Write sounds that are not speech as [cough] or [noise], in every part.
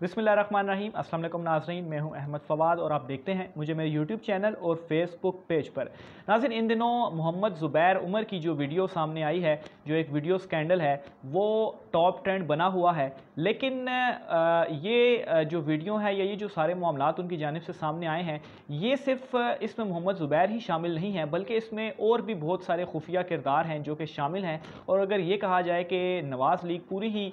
बिसमान रहीम असलम नाजरीन मैं हूं अहमद फवाद और आप देखते हैं मुझे मेरे यूट्यूब चैनल और फेसबुक पेज पर नाजिन इन दिनों मोहम्मद ज़ुबैर उमर की जो वीडियो सामने आई है जो एक वीडियो स्कैंडल है वो टॉप ट्रेंड बना हुआ है लेकिन ये जो वीडियो है या ये जो सारे मामला उनकी जानब से सामने आए हैं ये सिर्फ इसमें मोहम्मद ज़ुबैर ही शामिल नहीं है बल्कि इसमें और भी बहुत सारे खुफिया किरदार हैं जो कि शामिल हैं और अगर ये कहा जाए कि नवाज़ लीग पूरी ही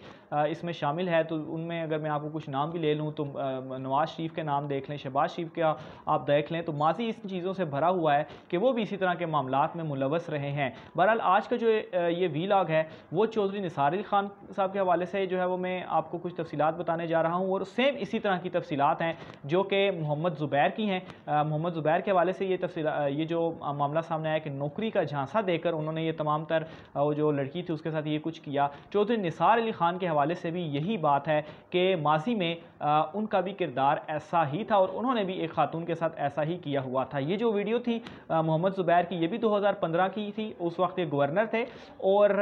इसमें शामिल है तो उनमें अगर मैं आपको कुछ नाम भी ले लूँ तो नवाज़ शरीफ के नाम देख लें शहबाज शरीफ का आप देख लें तो माजी इस चीज़ों से भरा हुआ है कि वो भी इसी तरह के मामला में मुलवस रहे हैं बहरहाल आज का जो ये वी लाग है वो चौधरी निसार खान साहब के हवाले से जो है वो मैं आपको कुछ तफसीत बताने जा रहा हूँ और सेम इसी तरह की तफसीत हैं जो कि मोहम्मद ज़ुबैर की हैं मोहम्मद ज़ुबैर के हवाले से ये तफसी ये जो मामला सामने आया कि नौकरी का झांसा देकर उन्होंने ये तमाम तर जो लड़की थी उसके साथ ये कुछ किया चौधरी निसार अली खान के हवाले से भी यही बात है कि माजी में में आ, उनका भी किरदार ऐसा ही था और उन्होंने भी एक खातून के साथ ऐसा ही किया हुआ था ये जो वीडियो थी मोहम्मद ज़ुबैर की ये भी 2015 की थी उस वक्त ये गवर्नर थे और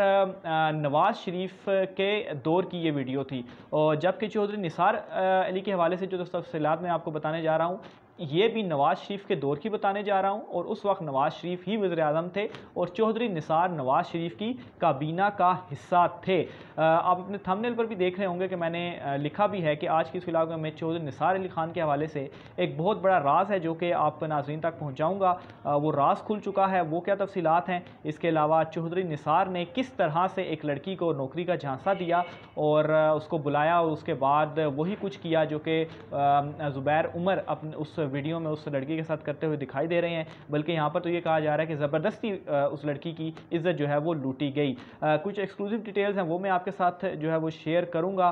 नवाज़ शरीफ के दौर की ये वीडियो थी और जबकि चौधरी निसार अली के हवाले से जो तफसलत मैं आपको बताने जा रहा हूँ ये भी नवाज़ शरीफ के दौर की बताने जा रहा हूँ और उस वक्त नवाज़ शरीफ ही वज़र अजम थे और चौधरी निसार नवाज़ शरीफ की काबीना का हिस्सा थे आप अपने थंबनेल पर भी देख रहे होंगे कि मैंने लिखा भी है कि आज की इस इलाके में चौधरी निसार अली ख़ान के हवाले से एक बहुत बड़ा राज है जो कि आप नाजरन तक पहुँचाऊँगा वो राज खुल चुका है वो क्या तफसीत हैं इसके अलावा चौधरी निसार ने किस तरह से एक लड़की को नौकरी का झांसा दिया और उसको बुलाया और उसके बाद वही कुछ किया जो कि ज़ुबैर उमर अपने उस वीडियो में उस लड़की के साथ करते हुए दिखाई दे रहे हैं बल्कि यहाँ पर तो ये कहा जा रहा है कि ज़बरदस्ती उस लड़की की इज़्ज़त जो है वो लूटी गई कुछ एक्सक्लूसिव डिटेल्स हैं वो मैं आपके साथ जो है वो शेयर करूँगा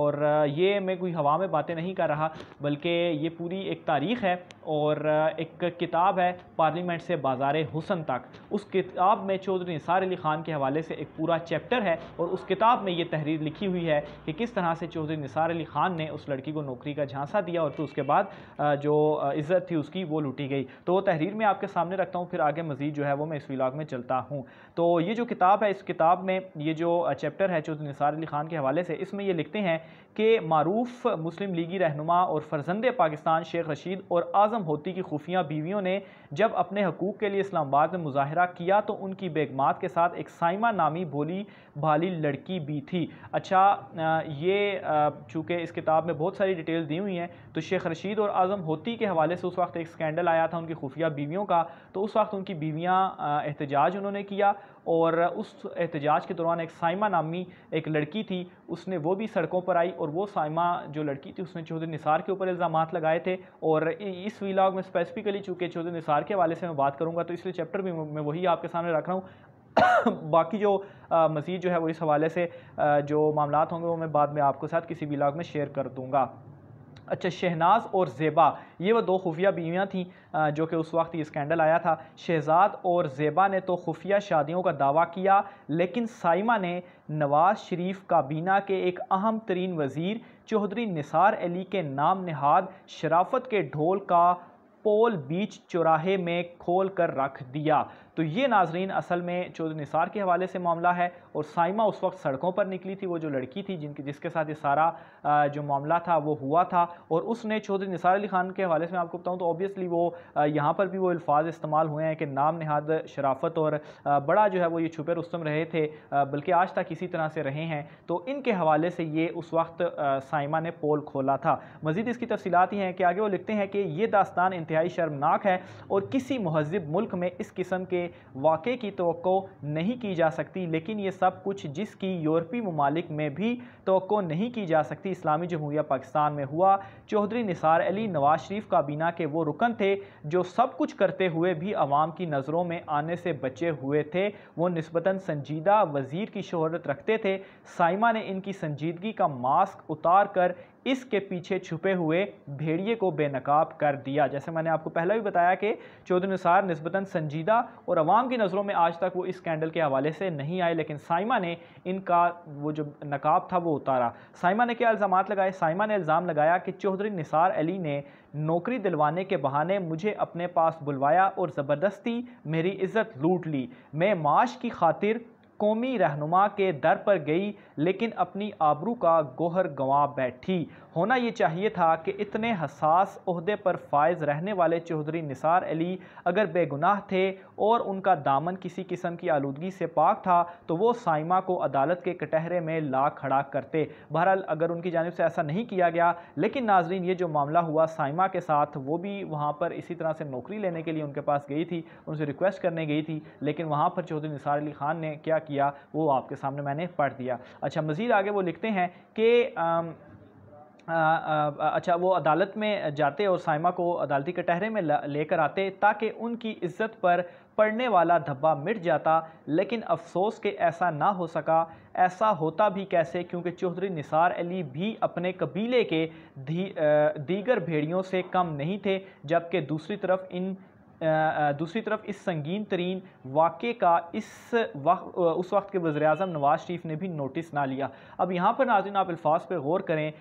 और ये मैं कोई हवा में बातें नहीं कर रहा बल्कि ये पूरी एक तारीख़ है और एक किताब है पार्लियामेंट से बाजार हुसन तक उस किताब में चौधरी निसार अली ख़ान के हवाले से एक पूरा चैप्टर है और उस किताब में ये तहरीर लिखी हुई है कि किस तरह से चौधरी निसार अली ख़ान ने उस लड़की को नौकरी का झांसा दिया और फिर तो उसके बाद जो इज़्ज़त थी उसकी वो लूटी गई तो तहरीर में आपके सामने रखता हूँ फिर आगे मज़ीद जो है वो मैं इस विलाग में चलता हूँ तो ये जो किताब है इस किताब में ये जो चैप्टर है चौधरी निसार अली ख़ान के हवाले से इसमें ये लिखते हैं के मरूफ मुस्लिम लीगी रहनुमा और फरजंद पाकिस्तान शेख रशीद और आज़म होती की खुफिया बीवियों ने जब अपने हकूक़ के लिए इस्लामाबाद में मुजाहरा किया तो उनकी बेगमात के साथ एक साइमा नामी भोली भाली लड़की भी थी अच्छा ये चूँकि इस किताब में बहुत सारी डिटेल दी हुई हैं तो शेख रशीद और आज़म होती के हवाले से उस वक्त एक स्कैंडल आया था उनकी खुफिया बीवियों का तो उस वक्त उनकी बीवियाँ एहतजाज उन्होंने किया और उस एहतजाज के दौरान एक साइमा नामी एक लड़की थी उसने वो भी सड़कों पर आई और वो साइमा जो लड़की थी उसने चौधरी निसार के ऊपर इल्ज़ाम लगाए थे और इस वीलाग में स्पेसिफिकली चूँकि चौधरी निसार के हवाले से मैं बात करूँगा तो इसलिए चैप्टर भी मैं वही आपके सामने रख रहा हूँ [coughs] बाकी जो मज़ीद जो है वो इस हवाले से आ, जो मामला होंगे वो मैं बाद में आपके साथ किसी भी में शेयर कर दूँगा अच्छा शहनाज और ज़ेबा ये वो दो खुफिया बीवियाँ थीं जो कि उस वक्त ये स्कैंडल आया था शहजाद और ज़ेबा ने तो खुफिया शादियों का दावा किया लेकिन साइमा ने नवाज़ शरीफ काबीना के एक अहम तरीन वज़ीर चौधरी निसार अली के नाम नहाद शराफत के ढोल का पोल बीच चौराहे में खोल कर रख दिया तो ये नाजरीन असल में चौधरी निसार के हवाले से मामला है और साइमा उस वक्त सड़कों पर निकली थी वो जो लड़की थी जिनकी जिसके साथ ये सारा जो मामला था वो हुआ था और उसने चौधरी निसार अली खान के हवाले से मैं आपको बताऊँ तो ऑब्वियसली वो यहाँ पर भी वो अल्फाज इस्तेमाल हुए हैं कि नाम नहाद शराफत और बड़ा जो है वो ये छुपे रस्तम रहे थे बल्कि आज तक इसी तरह से रहे हैं तो इनके हवाले से ये उस वक्त साइमा ने पोल खोला था मज़ीद इसकी तफसीत ही हैं कि आगे वो लिखते हैं कि ये दास्तान इंतहाई शर्मनाक है और किसी महजब मुल्क में इस किस्म के वाक़े की तो नहीं की जा सकती लेकिन ये सब कुछ जिसकी यूरोपी ममालिक में भी तो नहीं की जा सकती इस्लामी जमहूरिया पाकिस्तान में हुआ चौधरी निसार अली नवाज शरीफ काबीना के वो रुकन थे जो सब कुछ करते हुए भी आवाम की नज़रों में आने से बचे हुए थे वो नस्बता संजीदा वज़ीर की शहरत रखते थे साइमा ने इनकी संजीदगी का मास्क उतार कर इसके पीछे छुपे हुए भेड़िए को बेनकाब कर दिया जैसे मैंने आपको पहले भी बताया कि चौधरी निसार नस्बता संजीदा और अवाम की नज़रों में आज तक वो इस स्कैंडल के हवाले से नहीं आए लेकिन साइमा ने इनका वो जो नकाब था वो उतारा साइमा ने क्या इल्ज़ाम लगाए साइमा ने इल्ज़ाम लगाया कि चौधरी निसार अली ने नौकरी दिलवाने के बहाने मुझे अपने पास बुलवाया और ज़बरदस्ती मेरी इज़्ज़त लूट ली मैं माश की खातिर कौमी रहनुमा के दर पर गई लेकिन अपनी आबरू का गोहर गंवा बैठी होना ये चाहिए था कि इतने हसास अहदे पर फायज रहने वाले चौधरी निसार अली अगर बेगुनाह थे और उनका दामन किसी किस्म की आलूदगी से पाक था तो वो साइमा को अदालत के कटहरे में ला खड़ा करते बहरहाल अगर उनकी जानब से ऐसा नहीं किया गया लेकिन नाजरीन ये जो मामला हुआ साइमा के साथ वो भी वहाँ पर इसी तरह से नौकरी लेने के लिए उनके पास गई थी उनसे रिक्वेस्ट करने गई थी लेकिन वहाँ पर चौधरी निसार अली खान ने क्या किया किया वो आपके सामने मैंने पढ़ दिया अच्छा मज़ीद आगे वो लिखते हैं कि आ, आ, अच्छा वो अदालत में जाते और साइमा को अदालती कटहरे में लेकर आते ताकि उनकी इज्जत पर पड़ने वाला धब्बा मिट जाता लेकिन अफसोस के ऐसा ना हो सका ऐसा होता भी कैसे क्योंकि चौधरी निसार अली भी अपने कबीले के दी, दीगर भेड़ियों से कम नहीं थे जबकि दूसरी तरफ इन दूसरी तरफ इस संगीन तरीन वाक़े का इस वक्त उस वक्त के वज़र अजम नवाज़ शरीफ ने भी नोटिस ना लिया अब यहाँ पर नाजिन आप अल्फाज पर गौर करें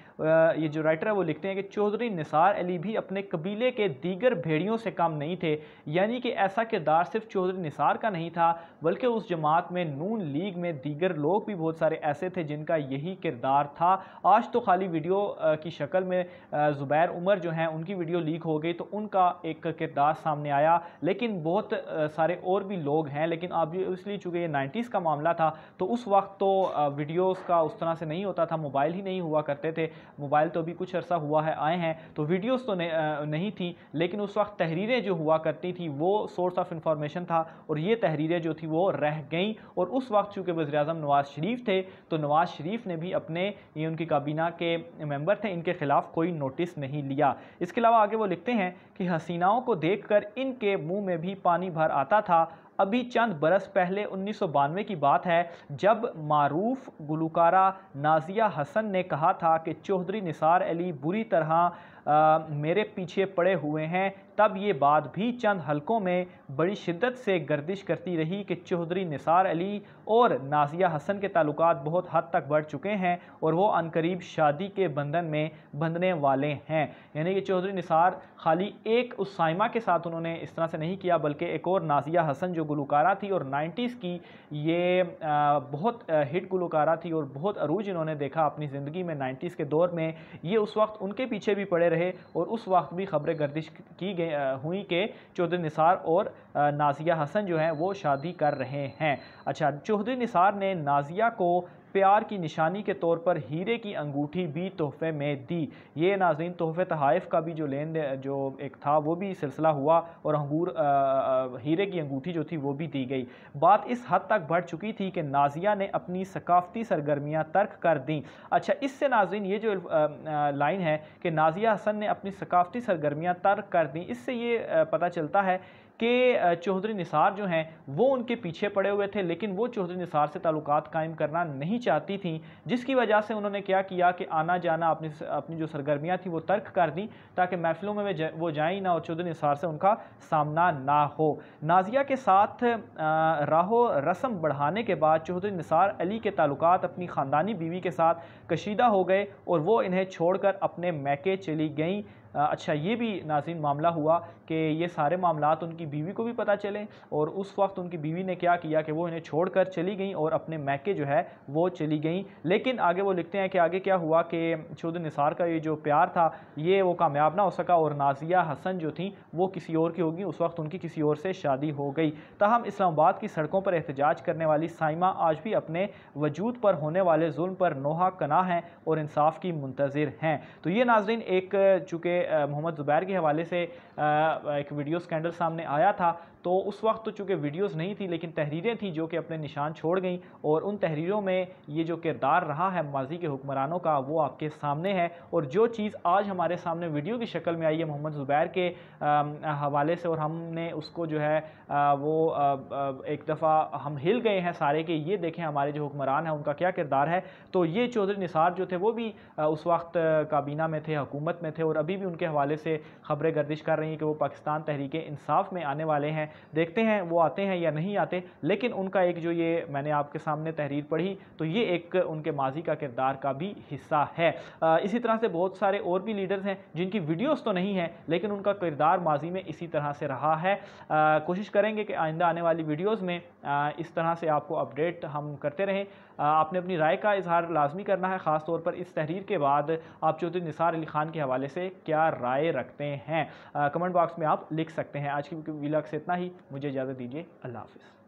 ये जो राइटर है वो लिखते हैं कि चौधरी निसार अली भी अपने कबीले के दीगर भेड़ियों से कम नहीं थे यानी कि ऐसा किरदार सिर्फ चौधरी निसार का नहीं था बल्कि उस जमात में नून लीग में दीगर लोग भी बहुत सारे ऐसे थे जिनका यही किरदार था आज तो खाली वीडियो की शक्ल में ज़ुबैर उमर जो हैं उनकी वीडियो लीक हो गई तो उनका एक किरदार सामने आया आया लेकिन बहुत सारे और भी लोग हैं लेकिन अब इसलिए चूँकि ये नाइन्टीज़ का मामला था तो उस वक्त तो वीडियोज़ का उस तरह से नहीं होता था मोबाइल ही नहीं हुआ करते थे मोबाइल तो अभी कुछ अर्सा हुआ है आए हैं तो वीडियोज़ तो नहीं थी लेकिन उस वक्त तहरीरें जो हुआ करती थी वो सोर्स ऑफ इंफॉर्मेशन था और ये तहरीरें जो थी वो रह गई और उस वक्त चूँकि वजी अजम नवाज़ शरीफ थे तो नवाज़ शरीफ ने भी अपने ये उनकी काबीना के मेंबर थे इनके ख़िलाफ़ कोई नोटिस नहीं लिया इसके अलावा आगे वो लिखते हैं कि हसीनाओं को देखकर इन के मुंह में भी पानी भर आता था अभी चंद बरस पहले उन्नीस की बात है जब मारूफ गुलकारा नाजिया हसन ने कहा था कि चौधरी निसार अली बुरी तरह मेरे पीछे पड़े हुए हैं तब ये बात भी चंद हलकों में बड़ी शिद्दत से गर्दिश करती रही कि चौधरी निसार अली और नाजिया हसन के ताल्लुक बहुत हद तक बढ़ चुके हैं और वो अनकरीब शादी के बंधन में बंधने वाले हैं यानी कि चौधरी निसार खाली एक उस साइमा के साथ उन्होंने इस तरह से नहीं किया बल्कि एक और नाजिया हसन जो गुलकारा थी और नाइन्टीज़ की ये बहुत हिट गुलकारा थी और बहुत अरूज इन्होंने देखा अपनी ज़िंदगी में नाइन्टीज़ के दौर में ये उस वक्त उनके पीछे भी पड़े रहे रहे और उस वक्त भी खबरें गर्दिश की गई हुई कि चौधरी निसार और नाजिया हसन जो हैं वो शादी कर रहे हैं अच्छा चौधरी निसार ने नाजिया को प्यार की निशानी के तौर पर हीरे की अंगूठी भी तोहफे में दी ये नाजीन तोहफे तहाइफ का भी जो लेन जो एक था वो भी सिलसिला हुआ और अंगूर आ, आ, हीरे की अंगूठी जो थी वो भी दी गई बात इस हद तक बढ़ चुकी थी कि नाजिया ने अपनी सकाफती सरगर्मियाँ तर्क कर दी अच्छा इससे नाजीन ये जो लाइन है कि नाजिया हसन ने अपनी सकाफती सरगर्मियाँ तर्क कर दी इससे ये पता चलता है कि चौधरी निसार जो हैं वो उनके पीछे पड़े हुए थे लेकिन वो चौधरी निसार से ताल्लुक कायम करना नहीं चाहती थी जिसकी वजह से उन्होंने क्या किया कि आना जाना अपनी अपनी जो सरगर्मियाँ थी वो तर्क कर दी ताकि महफिलों में वो जाएँ ना और चौधरी निसार से उनका सामना ना हो नाजिया के साथ राहो रस्म बढ़ाने के बाद चौधरी निसार अली के ताल्लुक अपनी ख़ानदानी बीवी के साथ कशीदा हो गए और वो इन्हें छोड़कर अपने मैके चली गई अच्छा ये भी नाजिन मामला हुआ कि ये सारे मामला उनकी बीवी को भी पता चले और उस वक्त उनकी बीवी ने क्या किया कि वो इन्हें छोड़ कर चली गई और अपने मैके जो है वो चली गई लेकिन आगे वो लिखते हैं कि आगे क्या हुआ कि शुद्ध निसार का ये जो प्यार था ये वो कामयाब ना हो सका और नाजिया हसन जो थी वो किसी और की होगी उस वक्त उनकी किसी और से शादी हो गई तहम इस्लामाबाद की सड़कों पर एहतजाज करने वाली साइमा आज भी अपने वजूद पर होने वाले जुल्म पर नोहा कना हैं और इंसाफ की मुंतज़र हैं तो ये नाजरन एक चूँकि मोहम्मद ज़ुबैर के हवाले से एक वीडियो स्कैंडल सामने आया था तो उस वक्त तो चूँकि वीडियोस नहीं थी लेकिन तहरीरें थी जो कि अपने निशान छोड़ गई और उन तहरीरों में ये जो किरदार रहा है माजी के हुक्मरानों का वो आपके सामने है और जो चीज़ आज हमारे सामने वीडियो की शक्ल में आई है मोहम्मद ज़ुबैर के हवाले से और हमने उसको जो है वो एक दफ़ा हम हिल गए हैं सारे के ये देखें हमारे जो हुक्मरान हैं उनका क्या किरदार है तो ये चौधरी निसार जो थे वो भी उस वक्त काबीना में थे हुकूमत में थे और अभी भी उनके हवाले से खबरें गर्दिश कर रही हैं कि वो पाकिस्तान तहरीक इंसाफ में आने वाले हैं देखते हैं वो आते हैं या नहीं आते लेकिन उनका एक जो ये मैंने आपके सामने तहरीर पढ़ी तो ये एक उनके माजी का किरदार का भी हिस्सा है इसी तरह से बहुत सारे और भी लीडर्स हैं जिनकी वीडियोज़ तो नहीं हैं लेकिन उनका किरदार माजी में इसी तरह से रहा है कोशिश करेंगे कि आइंदा आने वाली वीडियोज़ में इस तरह से आपको अपडेट हम करते रहें आपने अपनी राय का इजहार लाजमी करना है ख़ास तौर पर इस तहरीर के बाद आप चौधरी निसार अली ख़ान के हवाले से क्या क्या राय रखते हैं कमेंट बॉक्स में आप लिख सकते हैं आज की वीलॉग से इतना ही मुझे इजाज़त दीजिए अल्लाह हाफिज़